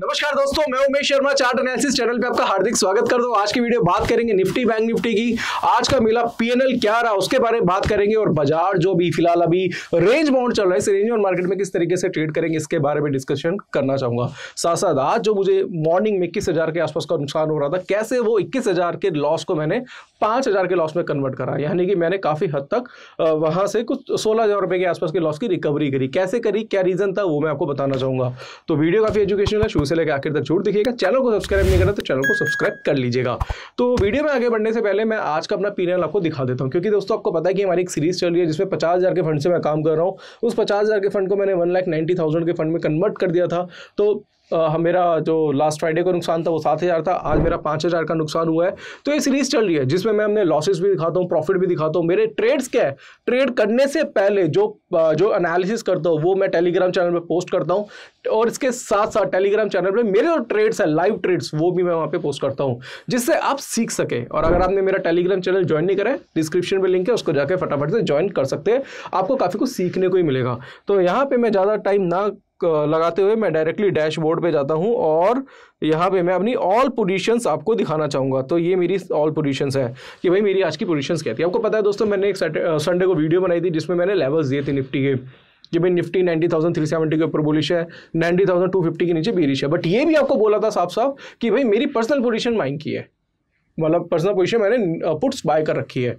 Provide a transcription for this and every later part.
नमस्कार दोस्तों मैं Umesh Sharma chart analysis channel पे आपका हार्दिक स्वागत कर दो आज की वीडियो बात करेंगे निफ्टी बैंक निफ्टी की आज का मेला पीएनएल क्या रहा उसके बारे में बात करेंगे और बाजार जो भी फिलहाल अभी रेंज बाउंड चल रहा है इस रेंज और मार्केट में किस तरीके से ट्रेड करेंगे इसके बारे में डिस्कशन करना चाहूंगा साथ साथ आज जो मुझे मॉर्निंग में इक्कीस के आसपास का नुकसान हो रहा था कैसे वो इक्कीस के लॉस को मैंने पांच के लॉस में कन्वर्ट करा यानी कि मैंने काफ़ी हद तक वहाँ से कुछ सोलह हज़ार के आसपास के लॉस की रिकवरी करी कैसे करी क्या रीज़न था वो मैं आपको बताना चाहूँगा तो वीडियो काफ़ी एजुकेशनल है से लेकर आखिर तक जरूर देखिएगा चैनल को सब्सक्राइब नहीं करना तो चैनल को सब्सक्राइब कर लीजिएगा तो वीडियो में आगे बढ़ने से पहले मैं आज का अपना पीरियड आपको दिखा देता हूँ क्योंकि दोस्तों आपको पता है कि हमारी एक सीरीज चल रही है जिसमें पचास के फंड से मैं काम कर रहा हूँ उस पचास के फंड को मैंने वन लाख नाइन्टी थाउजेंड के फंड में कन्वर्ट कर दिया था तो आ, मेरा जो लास्ट फ्राइडे का नुकसान था वो सात हज़ार था आज मेरा पाँच हज़ार का नुकसान हुआ है तो ये सीरीज़ चल रही है जिसमें मैं हमने लॉसेस भी दिखाता हूँ प्रॉफिट भी दिखाता हूँ मेरे ट्रेड्स क्या है ट्रेड करने से पहले जो जो एनालिसिस करता हूँ वो मैं टेलीग्राम चैनल पर पोस्ट करता हूँ और इसके साथ साथ टेलीग्राम चैनल पर मेरे जो ट्रेड्स हैं लाइव ट्रेड्स वो भी मैं वहाँ पर पोस्ट करता हूँ जिससे आप सीख सकें और अगर आपने मेरा टेलीग्राम चैनल ज्वाइन नहीं करा है डिस्क्रिप्शन में लिंक है उसको जाकर फटाफट से ज्वाइन कर सकते हैं आपको काफ़ी कुछ सीखने को ही मिलेगा तो यहाँ पर मैं ज़्यादा टाइम ना लगाते हुए मैं डायरेक्टली डैशबोर्ड पे जाता हूँ और यहाँ पे मैं अपनी ऑल पोजीशंस आपको दिखाना चाहूँगा तो ये मेरी ऑल पोजीशंस है कि भाई मेरी आज की पोजीशंस क्या थी आपको पता है दोस्तों मैंने एक संडे को वीडियो बनाई थी जिसमें मैंने लेवल्स दिए थे निफ्टी के कि भाई Nifty ninety thousand three seventy के ऊपर बोलिश है नाइन्टी थाउजेंड टू फिफ्टी के नीचे बीरिश है बट ये भी आपको बोला था साफ साफ कि भाई मेरी पर्सनल पोजीशन माइंग की है मतलब पर्सनल पोजीशन मैंने पुट्स बाय कर रखी है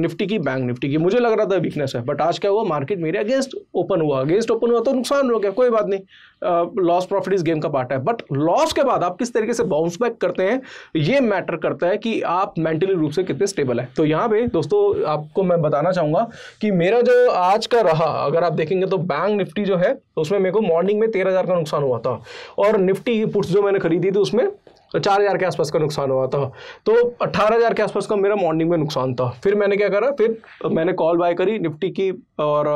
निफ्टी की बैंक निफ्टी की मुझे लग रहा था वीकनेस है बट आज क्या हुआ मार्केट मेरे अगेंस्ट ओपन हुआ अगेंस्ट ओपन हुआ तो नुकसान हो गया कोई बात नहीं लॉस प्रॉफिट इस गेम का पार्ट है बट लॉस के बाद आप किस तरीके से बाउंस बैक करते हैं ये मैटर करता है कि आप मेंटली रूप से कितने स्टेबल है तो यहाँ पे दोस्तों आपको मैं बताना चाहूँगा कि मेरा जो आज का रहा अगर आप देखेंगे तो बैंक निफ्टी जो है उसमें मेरे को मॉर्निंग में तेरह का नुकसान हुआ था और निफ्टी की पुट्स जो मैंने खरीदी थी उसमें तो चार हज़ार के आसपास का नुकसान हुआ था तो अट्ठारह हज़ार के आसपास का मेरा मॉर्निंग में नुकसान था फिर मैंने क्या करा फिर मैंने कॉल बाय करी निफ्टी की और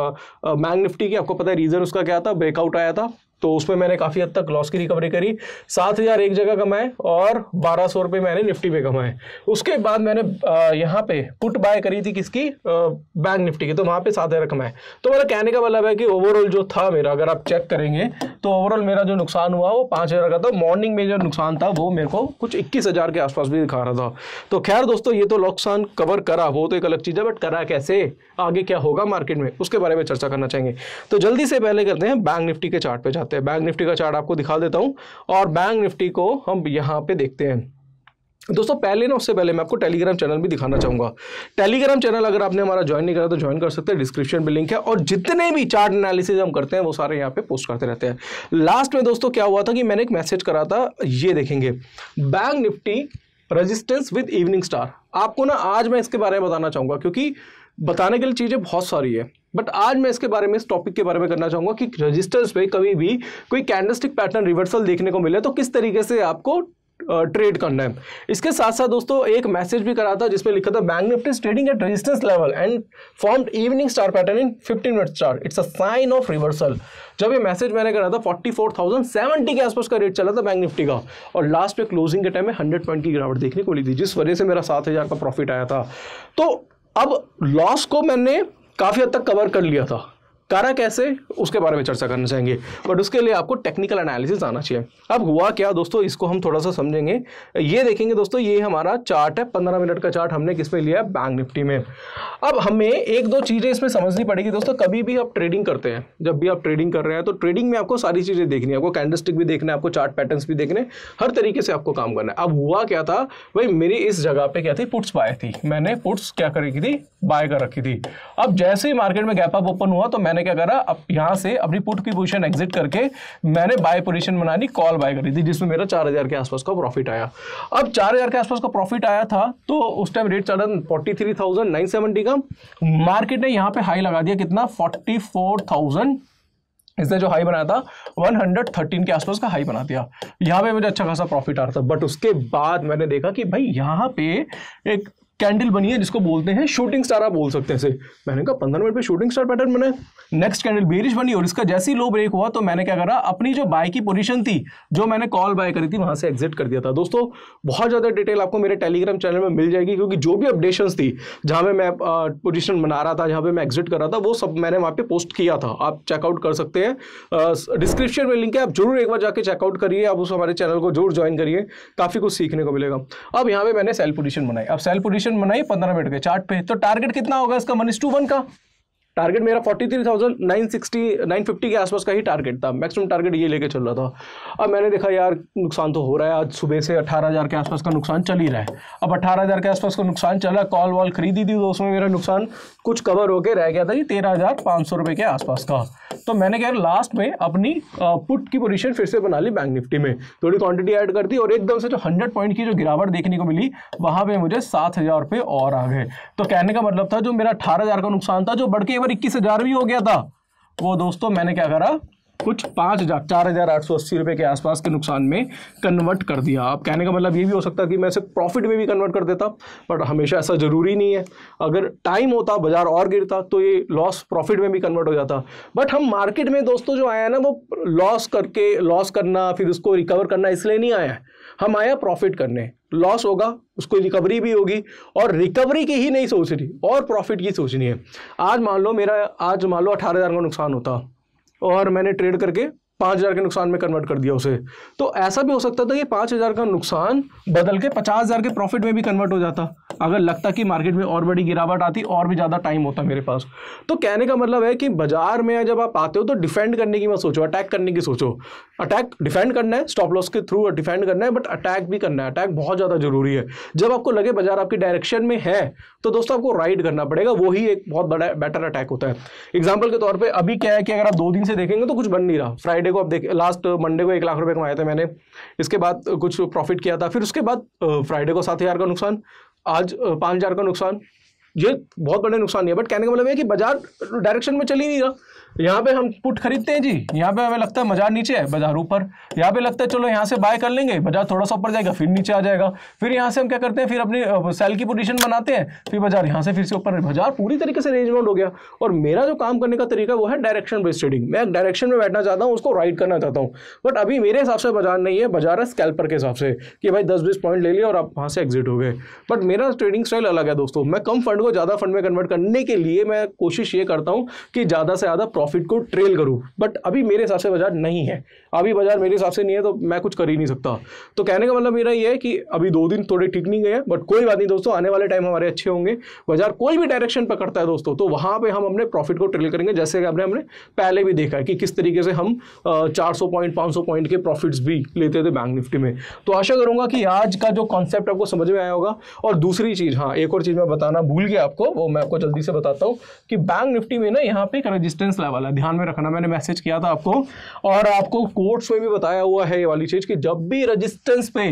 मैंग निफ्टी की आपको पता है रीज़न उसका क्या था ब्रेकआउट आया था तो उस पर मैंने काफ़ी हद तक लॉस की रिकवरी करी सात हज़ार एक जगह कमाए और बारह सौ रुपये मैंने निफ्टी पे कमाए उसके बाद मैंने यहाँ पे पुट बाय करी थी किसकी बैंक निफ्टी की तो वहाँ पे सात हज़ार कमाए तो मेरा कहने का मतलब है कि ओवरऑल जो था मेरा अगर आप चेक करेंगे तो ओवरऑल मेरा जो नुकसान हुआ वो पाँच हज़ार का था मॉर्निंग में जो नुकसान था वो मेरे को कुछ इक्कीस हज़ार के आसपास भी दिखा रहा था तो खैर दोस्तों ये तो नुकसान कवर करा वो तो एक अलग चीज़ है बट करा कैसे आगे क्या होगा मार्केट में उसके बारे में चर्चा करना चाहेंगे तो जल्दी से पहले करते हैं बैंक निफ्टी के चार्ट पे जाते हैं बैंक निफ्टी का चार्ट आपको दिखा देता हूँ और बैंक निफ्टी को हम यहाँ पे देखते हैं दोस्तों पहले ना उससे पहले मैं आपको टेलीग्राम चैनल भी दिखाना चाहूँगा टेलीग्राम चैनल अगर आपने हमारा ज्वाइन नहीं करा तो ज्वाइन कर सकते हैं डिस्क्रिप्शन में लिंक है और जितने भी चार्ट एनालिसिस हम करते हैं वो सारे यहाँ पे पोस्ट करते रहते हैं लास्ट में दोस्तों क्या हुआ था कि मैंने एक मैसेज करा था ये देखेंगे bank Nifty resistance with evening star आपको ना आज मैं इसके बारे में बताना चाहूँगा क्योंकि बताने के लिए चीज़ें बहुत सारी है बट आज मैं इसके बारे में इस टॉपिक के बारे में करना चाहूँगा कि रजिस्टर्स पे कभी भी कोई कैंडलस्टिक पैटर्न रिवर्सल देखने को मिले तो किस तरीके से आपको ट्रेड करना है इसके साथ साथ दोस्तों एक मैसेज भी करा था जिसमें लिखा था bank Nifty trading at resistance level and formed evening star pattern in 15 minute star it's a sign of reversal जब ये मैसेज मैंने करा था 44,070 के आसपास का रेट चला था बैंक निफ्टी का और लास्ट में क्लोजिंग के टाइम में हंड्रेड पॉइंट की गिरावट देखने को मिली थी जिस वजह से मेरा सात का प्रॉफिट आया था तो अब लॉस को मैंने काफ़ी हद तक कवर कर लिया था कारा कैसे उसके बारे में चर्चा करना चाहेंगे बट उसके लिए आपको टेक्निकल एनालिसिस आना चाहिए अब हुआ क्या दोस्तों इसको हम थोड़ा सा समझेंगे ये देखेंगे दोस्तों ये हमारा चार्ट है पंद्रह मिनट का चार्ट हमने किस लिया है बैंक निफ्टी में अब हमें एक दो चीज़ें इसमें समझनी पड़ेगी दोस्तों कभी भी आप ट्रेडिंग करते हैं जब भी आप ट्रेडिंग कर रहे हैं तो ट्रेडिंग में आपको सारी चीज़ें देखनी है आपको कैंडलस्टिक भी देखना है आपको चार्ट पैटर्न भी देखने हर तरीके से आपको काम करना है अब हुआ क्या था भाई मेरी इस जगह पर क्या थी पुट्स बाय थी मैंने पुट्स क्या कर रखी थी बाय कर रखी थी अब जैसे ही मार्केट में गैप अप ओपन हुआ तो मैं मैंने क्या करा अब यहाँ से अपनी पुट की पोजिशन एग्जिट करके मैंने बाय पोजिशन बनानी कॉल बाय करी थी जिसमें मेरा चार हज़ार के आसपास का प्रॉफिट आया अब चार हज़ार के आसपास का प्रॉफिट आया था तो उस टाइम रेट चला forty three thousand nine seventy का मार्केट ने यहाँ पे हाई लगा दिया कितना फोर्टी फोर थाउजेंड इसने जो हाई बनाया था 113 के आसपास का हाई बना दिया यहाँ पे मुझे अच्छा खासा प्रॉफिट आ रहा था बट उसके बाद मैंने देखा कि भाई यहाँ पे एक कैंडल बनी है जिसको बोलते हैं शूटिंग स्टार आप बोल सकते हैं मैंने कहा पंद्रह मिनट में शूटिंग स्टार पैटर्न बने नेक्स्ट कैंडल बेरिश बनी और इसका जैसे ही लो ब्रेक हुआ तो मैंने क्या करा अपनी जो बाय की पोजीशन थी जो मैंने कॉल बाय करी थी वहां से एग्जिट कर दिया था दोस्तों बहुत ज़्यादा डिटेल आपको मेरे टेलीग्राम चैनल में मिल जाएगी क्योंकि जो भी अपडेशन थी जहां पर मैं पोजिशन बना रहा था जहां पर मैं एग्जिट कर रहा था वो सब मैंने वहां पर पोस्ट किया था आप चेकआउट कर सकते हैं डिस्क्रिप्शन में लिंक है आप जरूर एक बार जाके चेकआउट करिए आप उस हमारे चैनल को जरूर ज्वाइन करिए काफ़ी कुछ सीखने को मिलेगा अब यहाँ पे मैंने सेल पोजिशन बनाई अब सेल पोजिशन इक्वेशन बनाई पंद्रह मिनट के चार्ट पे तो टारगेट कितना होगा इसका मनीष टू वन का टारगेट मेरा forty three thousand nine sixty nine fifty के आसपास का ही टारगेट था मैक्सिमम टारगेट ये लेके चल रहा था अब मैंने देखा यार नुकसान तो हो रहा है आज सुबह से अठारह हज़ार के आसपास का नुकसान चल ही रहा है अब अठारह हज़ार के आसपास का नुकसान चला कॉल वॉल खरीदी थी तो उसमें मेरा नुकसान कुछ कवर होकर रह गया था तेरह हज़ार पाँच सौ रुपए के आसपास का तो मैंने कहा लास्ट में अपनी पुट की पोजिशन फिर से बना ली बैंक निफ्टी में थोड़ी क्वान्टिटी ऐड कर दी और एकदम से जो हंड्रेड पॉइंट की जो गिरावट देखने को मिली वहाँ पर मुझे सात हज़ार रुपये और आ गए तो कहने का मतलब था जो मेरा अठारह हज़ार का नुकसान था जो बढ़ के बार इक्कीस हजार भी हो गया था वो दोस्तों मैंने क्या करा कुछ पाँच हज़ार चार हज़ार आठ सौ अस्सी रुपये के आसपास के नुकसान में कन्वर्ट कर दिया आप कहने का मतलब ये भी हो सकता है कि मैं इसे प्रॉफिट में भी कन्वर्ट कर देता बट हमेशा ऐसा ज़रूरी नहीं है अगर टाइम होता बाज़ार और गिरता तो ये लॉस प्रॉफिट में भी कन्वर्ट हो जाता बट हम मार्केट में दोस्तों जो आया ना वो लॉस करके लॉस करना फिर उसको रिकवर करना इसलिए नहीं आया है हम आए प्रॉफिट करने लॉस होगा उसको रिकवरी भी होगी और रिकवरी की ही नहीं सोच रही और प्रॉफिट की सोचनी है आज मान लो मेरा आज मान लो अठारह हज़ार का नुकसान होता और मैंने ट्रेड करके पाँच हज़ार के नुकसान में कन्वर्ट कर दिया उसे तो ऐसा भी हो सकता था कि पाँच हज़ार का नुकसान बदल के पचास हज़ार के प्रॉफिट में भी कन्वर्ट हो जाता अगर लगता कि मार्केट में और बड़ी गिरावट आती और भी ज़्यादा टाइम होता मेरे पास तो कहने का मतलब है कि बाजार में जब आप आते हो तो डिफेंड करने की मत सोचो अटैक करने की सोचो अटैक डिफेंड करना है स्टॉप लॉस के थ्रू डिफेंड करना है बट अटैक भी करना है अटैक बहुत ज़्यादा ज़रूरी है जब आपको लगे बाजार आपके डायरेक्शन में है तो दोस्तों आपको राइड करना पड़ेगा वही एक बहुत बड़ा बेटर अटैक होता है एग्जाम्पल के तौर पर अभी क्या है कि अगर आप दो दिन से देखेंगे तो कुछ बन नहीं रहा फ्राइडे को आप देख लास्ट मंडे को एक लाख रुपए कमाया था मैंने इसके बाद कुछ प्रॉफिट किया था फिर उसके बाद फ्राइडे को सात हज़ार का नुकसान आज पाँच हज़ार का नुकसान ये बहुत बड़े नुकसान नहीं है बट कहने का मतलब है कि बाजार डायरेक्शन में चल ही नहीं रहा यहाँ पे हम पुट खरीदते हैं जी यहाँ पे हमें लगता है बाजार नीचे है बाजार ऊपर यहाँ पे लगता है चलो यहाँ से बाय कर लेंगे बाजार थोड़ा सा ऊपर जाएगा फिर नीचे आ जाएगा फिर यहाँ से हम क्या करते हैं फिर अपनी सेल की पोजीशन बनाते हैं फिर बाजार यहाँ से फिर से ऊपर बाजार पूरी तरीके से रेंज बाउंड हो गया और मेरा जो काम करने का तरीका वो है डायरेक्शन बेस्ड ट्रेडिंग मैं डायरेक्शन में बैठना चाहता हूँ उसको राइड करना चाहता हूँ बट अभी मेरे हिसाब से बाजार नहीं है बाजार है स्कैल्पर के हिसाब से कि भाई दस बीस पॉइंट ले लिया और आप वहाँ से एग्जिट हो गए बट मेरा ट्रेडिंग स्टाइल अलग है दोस्तों मैं कम फंड को ज़्यादा फंड में कन्वर्ट करने के लिए मैं कोशिश ये करता हूँ कि ज़्यादा से ज़्यादा प्रॉफिट को ट्रेल करूँ बट अभी मेरे हिसाब से बाजार नहीं है अभी बाजार मेरे हिसाब से नहीं है तो मैं कुछ कर ही नहीं सकता तो कहने का मतलब मेरा ये है कि अभी दो दिन थोड़े ठीक नहीं गए बट कोई बात नहीं दोस्तों आने वाले टाइम हमारे अच्छे होंगे बाजार कोई भी डायरेक्शन पकड़ता है दोस्तों तो वहाँ पर हम अपने प्रॉफिट को ट्रेल करेंगे जैसे कि आपने हमने पहले भी देखा है कि किस तरीके से हम चार पॉइंट पाँच पॉइंट के प्रॉफिट्स भी लेते थे बैंक निफ्टी में तो आशा करूँगा कि आज का जो कॉन्सेप्ट आपको समझ में आया होगा और दूसरी चीज़ हाँ एक और चीज़ मैं बताना भूल गया आपको वो मैं आपको जल्दी से बताता हूँ कि बैंक निफ्टी में ना यहाँ पे एक रेजिस्टेंस लेवल वाला है ध्यान में रखना मैंने मैसेज किया था आपको और आपको कोर्ट्स में भी बताया हुआ है ये वाली चीज़ कि जब भी रजिस्टेंस पे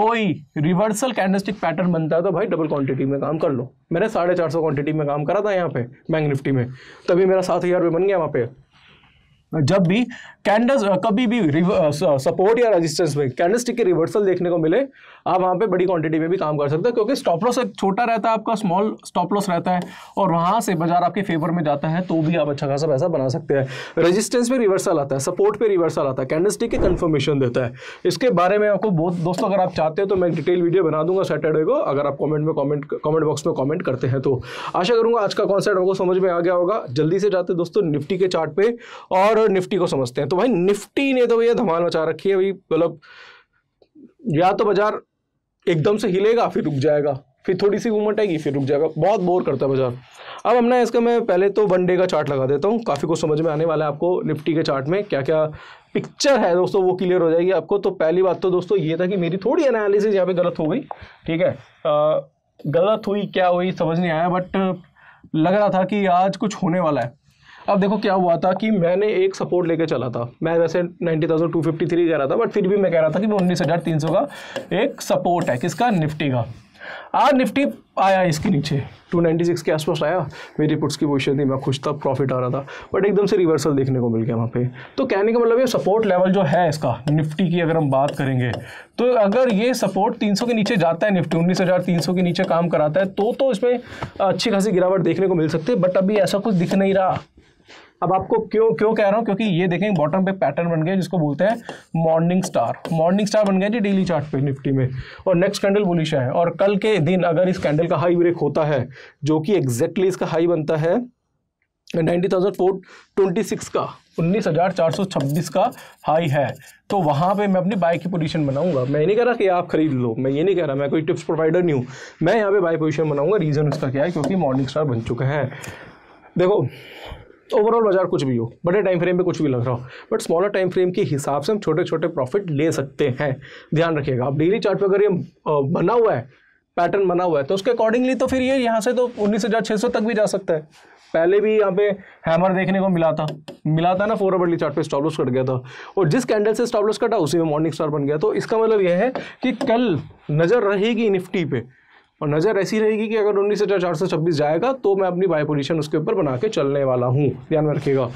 कोई रिवर्सल कैंडलस्टिक पैटर्न बनता है तो भाई डबल क्वांटिटी में काम कर लो मैंने साढ़े चार सौ क्वांटिटी में काम करा था यहाँ पे बैंक निफ्टी में तभी मेरा सात हज़ार रुपये बन गया वहाँ पे जब भी कैंडल्स कभी भी सपोर्ट या रेजिस्टेंस में कैंडलस्टिक के रिवर्सल देखने को मिले आप वहाँ पे बड़ी क्वांटिटी में भी काम कर सकते हो क्योंकि स्टॉप लॉस एक छोटा रहता है आपका स्मॉल स्टॉप लॉस रहता है और वहाँ से बाजार आपके फेवर में जाता है तो भी आप अच्छा खासा पैसा बना सकते हैं रजिस्टेंस पे रिवर्सल आता है सपोर्ट पे रिवर्सल आता है कैंडलस्टिक के कंफर्मेशन देता है इसके बारे में आपको बहुत दोस्तों अगर आप चाहते हैं तो मैं डिटेल वीडियो बना दूंगा सैटरडे को अगर आप कॉमेंट में कॉमेंट कॉमेंट बॉक्स में कॉमेंट करते हैं तो आशा करूंगा आज का कॉन्सेप्ट आपको समझ में आ गया होगा जल्दी से जाते दोस्तों निफ्टी के चार्ट पे और निफ्टी को समझते हैं तो भाई निफ्टी ने तो भैया धमाल मचा रखी है भाई मतलब या तो बाजार एकदम से हिलेगा फिर रुक जाएगा फिर थोड़ी सी घूमट आएगी फिर रुक जाएगा बहुत बोर करता है बाजार अब हमने इसका मैं पहले तो वन डे का चार्ट लगा देता हूँ काफ़ी कुछ समझ में आने वाला है आपको निफ्टी के चार्ट में क्या क्या पिक्चर है दोस्तों वो क्लियर हो जाएगी आपको तो पहली बात तो दोस्तों ये था कि मेरी थोड़ी एनालिसिस यहाँ पे गलत हो गई ठीक है आ, गलत हुई क्या हुई समझ नहीं आया बट लग रहा था कि आज कुछ होने वाला है अब देखो क्या हुआ था कि मैंने एक सपोर्ट लेके चला था मैं वैसे ninety thousand two fifty three कह रहा था बट फिर भी मैं कह रहा था कि वो उन्नीस हज़ार तीन सौ का एक सपोर्ट है किसका निफ्टी का आज निफ्टी आया इसके नीचे 296 के आसपास आया मेरी पुट्स की पोजीशन थी मैं खुश था प्रॉफिट आ रहा था बट एकदम से रिवर्सल देखने को मिल गया वहाँ पे तो कहने का मतलब ये सपोर्ट लेवल जो है इसका निफ्टी की अगर हम बात करेंगे तो अगर ये सपोर्ट 300 के नीचे जाता है निफ्टी सौ के नीचे काम कराता है तो तो इसमें अच्छी खासी गिरावट देखने को मिल सकती है बट अभी ऐसा कुछ दिख नहीं रहा अब आपको क्यों क्यों कह रहा हूँ क्योंकि ये देखें बॉटम पे पैटर्न बन गया जिसको बोलते हैं मॉर्निंग स्टार मॉर्निंग स्टार बन गया जी डेली चार्ट पे निफ्टी में और नेक्स्ट कैंडल बुलिश है और कल के दिन अगर इस कैंडल का हाई ब्रेक होता है जो कि एग्जैक्टली इसका हाई बनता है ninety thousand four twenty six का उन्नीस हज़ार चार सौ छब्बीस का हाई है तो वहाँ पे मैं अपनी बाय की पोजीशन बनाऊंगा मैं ये नहीं कह रहा कि आप खरीद लो मैं ये नहीं कह रहा मैं कोई टिप्स प्रोवाइडर नहीं हूँ मैं यहाँ पे बाय पोजीशन बनाऊंगा रीज़न उसका क्या है क्योंकि मॉर्निंग स्टार बन चुका है देखो ओवरऑल बाजार कुछ भी हो बड़े टाइम फ्रेम पे कुछ भी लग रहा हो बट स्मॉलर टाइम फ्रेम के हिसाब से हम छोटे छोटे प्रॉफिट ले सकते हैं ध्यान रखिएगा अब डेली चार्ट पे अगर ये बना हुआ है पैटर्न बना हुआ है तो उसके अकॉर्डिंगली तो फिर ये यहाँ से तो उन्नीस हज़ार छः सौ तक भी जा सकता है पहले भी यहाँ पे हैमर देखने को मिला था मिला था ना फोर अवर्ली चार्ट पे स्टॉपलॉस कट गया था और जिस कैंडल से स्टॉपलॉस कटा उसी में मॉर्निंग स्टार बन गया तो इसका मतलब यह है कि कल नज़र रहेगी निफ्टी पे और नज़र ऐसी रहेगी कि अगर उन्नीस हजार चार सौ छब्बीस जाएगा तो मैं अपनी बाय पोजिशन उसके ऊपर बना के चलने वाला हूँ ध्यान में रखिएगा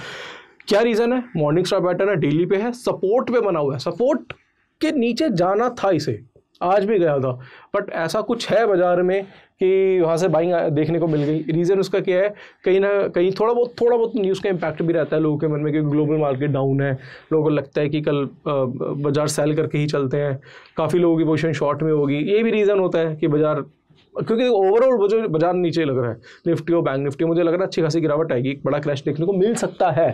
क्या रीज़न है मॉर्निंग स्टार पैटर्न है डेली पे है सपोर्ट पे बना हुआ है सपोर्ट के नीचे जाना था इसे आज भी गया था बट ऐसा कुछ है बाज़ार में कि वहाँ से बाइंग देखने को मिल गई रीज़न उसका क्या है कहीं ना कहीं थोड़ा बहुत थोड़ा बहुत न्यूज़ का इम्पैक्ट भी रहता है लोगों के मन में कि ग्लोबल मार्केट डाउन है लोगों को लगता है कि कल बाज़ार सेल करके ही चलते हैं काफ़ी लोगों की पोजिशन शॉर्ट में होगी ये भी रीज़न होता है कि बाज़ार क्योंकि ओवरऑल वो जो बाजार नीचे लग रहा है निफ्टी और बैंक निफ्टी मुझे लग रहा है अच्छी खासी गिरावट आएगी एक बड़ा क्रैश देखने को मिल सकता है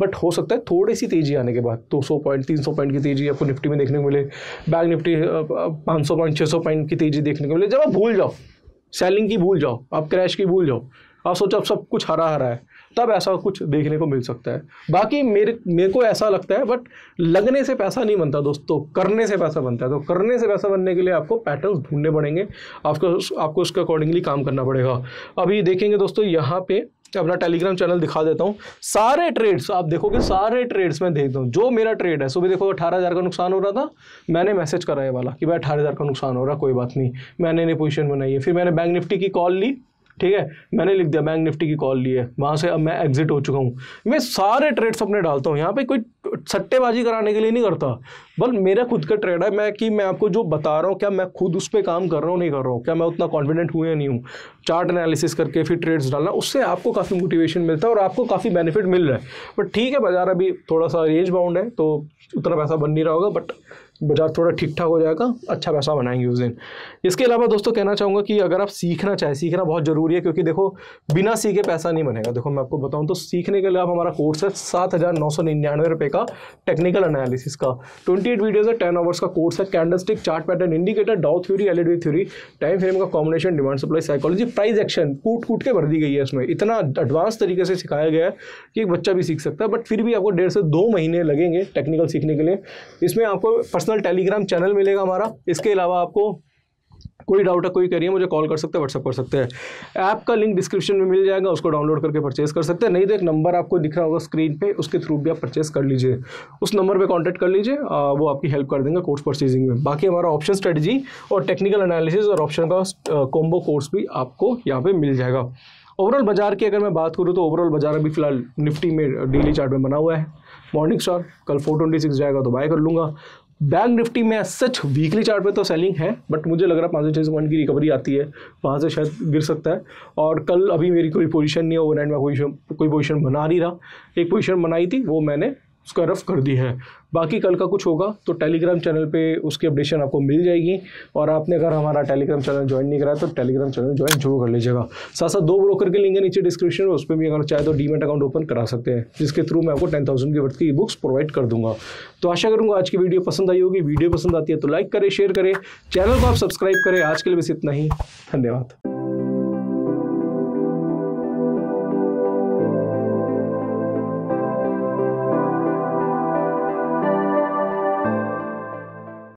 बट हो सकता है थोड़ी सी तेजी आने के बाद दो सौ पॉइंट तीन सौ पॉइंट की तेजी आपको निफ्टी में देखने को मिले बैंक निफ्टी पाँच सौ पॉइंट 600 सौ पॉइंट की तेजी देखने को मिले जब आप भूल जाओ सेलिंग की भूल जाओ आप क्रैश की भूल जाओ आप सोचो अब सब कुछ हरा हरा है तब ऐसा कुछ देखने को मिल सकता है बाकी मेरे मेरे को ऐसा लगता है बट लगने से पैसा नहीं बनता दोस्तों करने से पैसा बनता है तो करने से पैसा बनने के लिए आपको पैटर्न ढूंढने पड़ेंगे आपको आपको उसके अकॉर्डिंगली काम करना पड़ेगा अभी देखेंगे दोस्तों यहाँ पे अपना टेलीग्राम चैनल दिखा देता हूँ सारे ट्रेड्स आप देखोगे सारे ट्रेड्स में देखता हूँ जो मेरा ट्रेड है सुबह देखो अठारह हज़ार का नुकसान हो रहा था मैंने मैसेज करा ये वाला कि भाई अठारह हज़ार का नुकसान हो रहा कोई बात नहीं मैंने नहीं पोजीशन बनाई है फिर मैंने बैंक निफ्टी की कॉल ली ठीक है मैंने लिख दिया बैंक निफ्टी की कॉल ली है वहाँ से अब मैं एग्जिट हो चुका हूँ मैं सारे ट्रेड्स अपने डालता हूँ यहाँ पे कोई सट्टेबाजी कराने के लिए नहीं करता बल मेरा खुद का ट्रेड है मैं कि मैं आपको जो बता रहा हूँ क्या मैं खुद उस पर काम कर रहा हूँ नहीं कर रहा हूँ क्या मैं उतना कॉन्फिडेंट हुए या नहीं हूँ चार्ट एनालिसिस करके फिर ट्रेड्स डालना उससे आपको काफ़ी मोटिवेशन मिलता है और आपको काफ़ी बेनिफिट मिल रहा है बट ठीक है बाज़ार अभी थोड़ा सा रेंज बाउंड है तो उतना पैसा बन नहीं रहा होगा बट बाज़ार थोड़ा ठीक ठाक हो जाएगा अच्छा पैसा बनाएंगे उस दिन इसके अलावा दोस्तों कहना चाहूँगा कि अगर आप सीखना चाहें सीखना बहुत ज़रूरी है क्योंकि देखो बिना सीखे पैसा नहीं बनेगा देखो मैं आपको बताऊँ तो सीखने के लिए आप हमारा कोर्स है सात हज़ार नौ सौ निन्यानवे रुपये का टेक्निकल एनालिसिस का ट्वेंटी एट वीडियोज़ है टेन आवर्स का कोर्स है candle stick chart pattern indicator Dow theory Elliott theory time frame का combination demand supply psychology price action कूट कूट के भर दी गई है इसमें इतना एडवांस तरीके से सिखाया गया है कि एक बच्चा भी सीख सकता है बट फिर भी आपको डेढ़ से दो महीने लगेंगे टेक्निकल सीखने के लिए इसमें आपको पर्सनल पर्सनल टेलीग्राम चैनल मिलेगा हमारा इसके अलावा आपको कोई डाउट है कोई करिए मुझे कॉल कर सकते हैं व्हाट्सअप कर सकते हैं ऐप का लिंक डिस्क्रिप्शन में मिल जाएगा उसको डाउनलोड करके परचेस कर सकते हैं नहीं तो एक नंबर आपको दिख रहा होगा स्क्रीन पे उसके थ्रू भी आप परचेस कर लीजिए उस नंबर पे कांटेक्ट कर लीजिए वो आपकी हेल्प कर देंगे कोर्स परचेजिंग में बाकी हमारा ऑप्शन स्ट्रेटजी और टेक्निकल एनालिसिस और ऑप्शन का कॉम्बो कोर्स भी आपको यहाँ पर मिल जाएगा ओवरऑल बाजार की अगर मैं बात करूँ तो ओवरऑल बाजार अभी फिलहाल निफ्टी में डेली चार्ट में बना हुआ है मॉर्निंग स्टार कल फोर ट्वेंटी सिक्स जाएगा तो बाय कर लूँगा बैंक निफ्टी में सच वीकली चार्ट पे तो सेलिंग है बट मुझे लग रहा है पाँच सौ छः सौ पॉइंट की रिकवरी आती है वहाँ से शायद गिर सकता है और कल अभी मेरी कोई पोजीशन नहीं है ओवरनाइट में कोई कोई पोजीशन बना नहीं रहा एक पोजीशन बनाई थी वो मैंने उसका रफ़ कर दिया है बाकी कल का कुछ होगा तो टेलीग्राम चैनल पे उसकी अपडेशन आपको मिल जाएगी और आपने अगर हमारा टेलीग्राम चैनल ज्वाइन नहीं कराया तो टेलीग्राम चैनल ज्वाइन जरूर कर लीजिएगा साथ साथ दो ब्रोकर के लिंक है नीचे डिस्क्रिप्शन में उस पर भी अगर चाहे तो डीमेट अकाउंट ओपन करा सकते हैं जिसके थ्रू मैं आपको टेन थाउजेंड की वर्थ की बुक्स प्रोवाइड कर दूंगा तो आशा करूँगा आज की वीडियो पसंद आई होगी वीडियो पसंद आती है तो लाइक करें शेयर करें चैनल को आप सब्सक्राइब करें आज के लिए बस इतना ही धन्यवाद